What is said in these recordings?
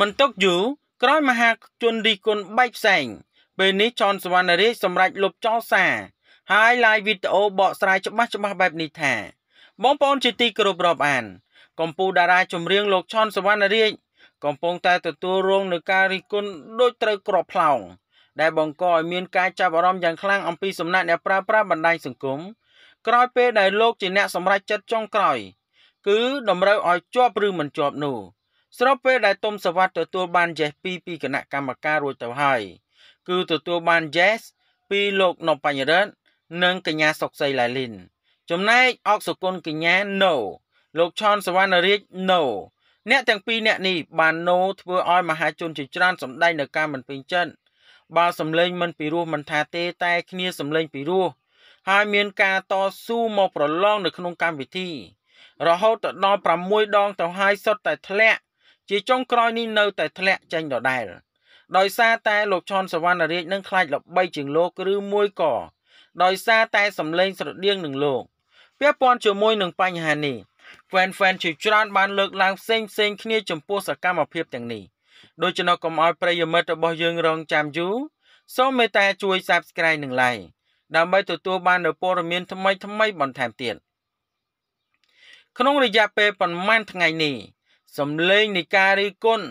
មិនទុកយូរក្រោយមហាជនរីគុណបែកផ្សែងពេលនេះចនសវណ្ណរាជសម្រេចលុបចោលសារហើយឡាយវីដេអូបកស្រាយច្បាស់ច្បាស់បែបនេះថា បងប្អូនជាទីគោរពរាប់អានកំពូលតារាចម្រៀងលោកឆន សវណ្ណរាជកំពុងតែទទួលរងនឹងការរិះគន់ដូចត្រូវក្របផ្លោងដែលបង្កឲ្យ មានការចាប់អារម្មណ៍យ៉ាងខ្លាំងអំពីសំណាក់អ្នកប្រើប្រាស់បណ្ដាញសង្គមក្រោយពេលដែលលោកជាអ្នកសម្រេចចិត្តចុងក្រោយគឺតម្រូវឲ្យជាប់ឬមិនជាប់នោះស្របពេលដែលទុំសវត្តទទួលបានជេសពីពីគណៈកម្មការរួចទៅហើយគឺទទួលបានជេសពីលោកណុបបញ្ញរិទ្ធនិងកញ្ញាសុកសីឡៃលីនចំណែកអកសុគន្ធកញ្ញា No លោកឆនសវណ្ណរាជ No អ្នកទាំងពីរអ្នកនេះបានណូធ្វើឲ្យមហាជនជាច្រើនសម្ដែងនៅការមិនពេញចិត្តបើសម្លេងមិនពីរោះមិនថាទេតែគ្នាសម្លេងពីរោះហើយមានការតស៊ូមកប្រឡងនៅក្នុងកម្មវិធី រហូតដល់6ដងទៅហើយសុទ្ធតែធ្លាក់ជាចុងក្រោយនេះនៅតែធ្លាក់ចេញដដែលដោយសារតែលោកឈុនសវណ្ណរាជនឹងខ្លាចល្បីជាងលោកឬមួយក៏ដោយសារតែសម្លេង ស្រដៀងនឹងលោកពាក់ព័ន្ធជាមួយនឹងបញ្ហានេះ fan fan ជាច្រើនបាន លើកឡើងផ្សេងផ្សេងគ្នា ចំពោះសកម្មភាពទាំងនេះ ដូច្នោះកុំឲ្យប្រិយមិត្តរបស់យើងរងចាំយូរសូមមេត្តាជួយ Subscribe និង Like ដើម្បីទទួលបាននូវព័ត៌មានថ្មីថ្មីបន្ថែមទៀតក្នុងរយៈពេលប្រហែលថ្ងៃនេះសំឡេងនៃការរីគុណ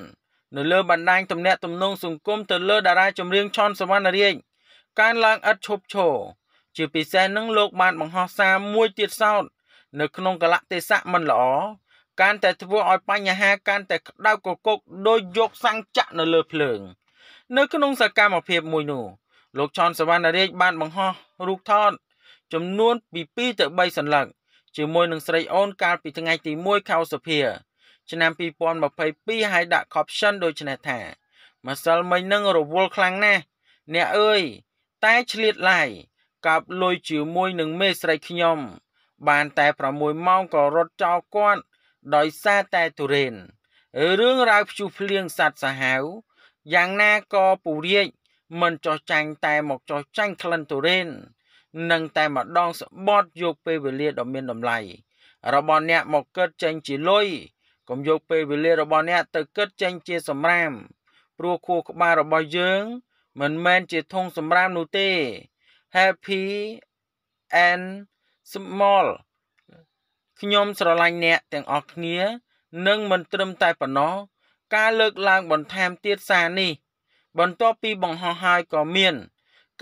នៅលើបណ្ដាញទំនាក់ទំនងសង្គមទៅលើតារាចម្រៀងឆនសវណ្ណរាជកើនឡើងឥតឈប់ឈរជាពិសេសនឹងលោកបានបង្ហោះសារមួយទៀតសោត នៅក្នុងកលៈទេសៈមិនល្អកាន់តែធ្វើឲ្យបញ្ហាកាន់តែក្តៅកគុកដោយយក សាំងចាក់នៅលើភ្លើង នៅក្នុងសកម្មភាពមួយនោះលោកឆនសវណ្ណរាជបានបង្ហោះរូបថតចំនួន ពី2ទៅ3សន្លឹកជាមួយនឹងស្រីអូនកាលពីថ្ងៃទី1ខែសុភាឆ្នាំ2022ហើយដាក់ caption ដូចនេះថាម្សិលមិញនឹងរវល់ខ្លាំងណាស់អ្នកអើយតែឆ្លៀតឡាយកាប់លុយជាមួយនឹងមេស្រីខ្ញុំ បានតែ6ម៉ោងក៏រត់ចោលគាត់ដោយសារតែទុរេនរឿងរ៉ាវភ្ជុះភ្លៀងសัตว์សាហាវយ៉ាងណាក៏ពូរាជមិនចោះចាញ់តែមកចោះចាញ់ក្លិនទុរេននឹងតែម្ដងស្បត់យកពេលវេលាដ៏មានតម្លៃរបស់អ្នកមកកើតចេញជាលុយកុំយកពេលវេលារបស់អ្នកទៅគិតចេញជាសម្រាមព្រោះខួរក្បាលរបស់យើង មិនមែន ជាធុងសម្រាមនោះទេ Happy and small ខ្ញុំស្រឡាញ់អ្នក ទាំងអស់គ្នានឹងមិនត្រឹមតែប៉ុណ្ណោះ ការលើកឡើងបន្ថែមទៀតសារនេះបន្ទាប់ពីបង្ហោះហើយក៏មាន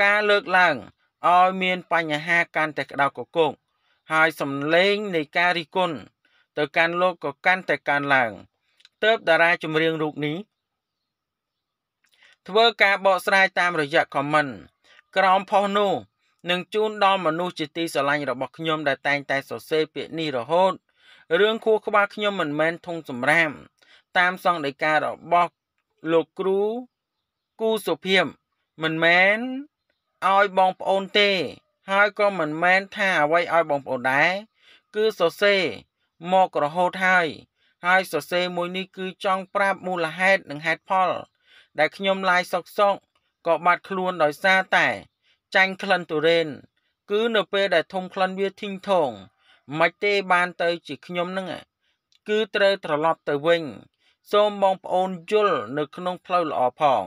ការលើកឡើងឲ្យមានបញ្ហាកាន់តែក្តៅកកុកហើយសំឡេង នៃការរិះគន់ទៅកាន់លោកក៏កាន់តែកើនឡើងទៅបតារាចម្រៀងរូបនេះធ្វើការបកស្រាយតាមរយៈ comment ក្រោមផុសនោះនឹងជូនដល់មនុស្សជាទីស្រឡាញ់របស់ខ្ញុំដែលតែងតែសរសេរពាក្យនេះរហូតរឿងខួរក្បាលខ្ញុំមិនមែនធុងសំរាមតាមសង្ឃដីការបស់លោកគ្រូគូសុភិមមិនមែនឲ្យបងប្អូនទេ ហើយក៏មិនមែនថាអ្វីឲ្យបងប្អូនដែរគឺសរសេរមករហូតហើយហើយសរសេរមួយនេះគឺចង់ប្រាប់មូលហេតុនិងហេតុផល ដែលខ្ញុំឡាយសុកសុកក៏បាត់ខ្លួនដោយសារតែចាញ់ក្លិនទុរេន គឺនៅពេលដែលធំក្លិនវាធីងថងមិនទេបានទៅ ជាខ្ញុំនឹងគឺត្រូវត្រឡប់ទៅវិញ សូមបងប្អូនយល់នៅក្នុងផ្លូវល្អផង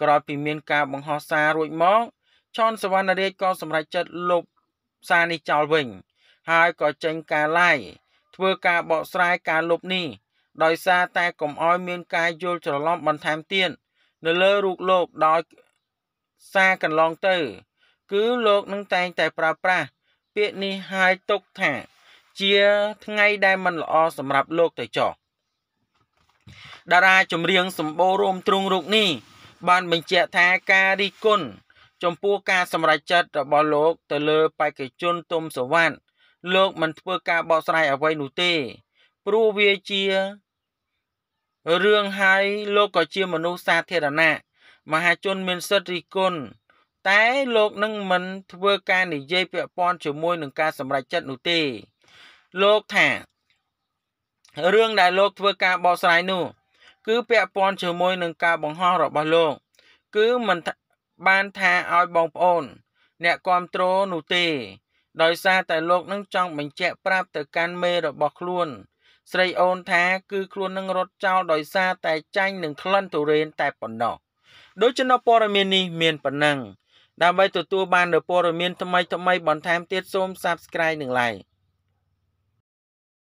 ក្រោយពីមានការបង្ហោះសាររួចមកឈុនសវណ្ណរាជក៏សម្រេចចិត្តលុបសារនេះចោលវិញ ហើយក៏ចេញការឡាយធ្វើការបកស្រាយការលុបនេះដោយសារតែកុំឲ្យមានការយល់ច្រឡំបន្ថែមទៀតនៅលើរូបលោកដោយសារកន្លងទៅ គឺលោកនឹងតែងតែប្រើប្រាស់ពាក្យនេះឲ្យទុកថា ជាថ្ងៃដែលមិនល្អសម្រាប់លោកទៅចោះតារាចម្រៀងសម្បូររោមទ្រង់រូបនេះបានបញ្ជាក់ថាការរិះគន់ចំពោះការសម្រេចចិត្តរបស់លោកទៅលើបេក្ខជនទុំសវណ្ណលោកមិនធ្វើការបកស្រាយអ្វីនោះទេ ព្រោះវាជារឿងហើយលោកក៏ជាមនុស្សសាធារណៈមហាជនមានសិទ្ធិរិះគន់តែលោកនឹងមិនធ្វើការនិយាយពាក់ព័ន្ធជាមួយនឹងការសម្រេចចិត្តនោះទេ លោកថារឿងដែលលោក ធ្វើការបកស្រាយនោះ គឺពាក់ព័ន្ធជាមួយនឹងការបង្ហោះរបស់លោក គឺមិនបានថាឲ្យបងប្អូន អ្នកគ្រប់គ្រងនោះទេដោយសារតែលោកនឹងចង់បញ្ជាក់ប្រាប់ទៅកាន់មេរបស់ខ្លួន ស្រីអូនថាគឺខ្លួននឹងរត់ចោលដោយសារតែចាញ់នឹងក្លិនទុរេនតែប៉ុណ្ណោះដូច្នោះព័ត៌មាននេះមានប៉ុណ្ណឹងដើម្បីទទួលបាននូវព័ត៌មានថ្មីៗបន្ថែមទៀតសូម Subscribe និង Like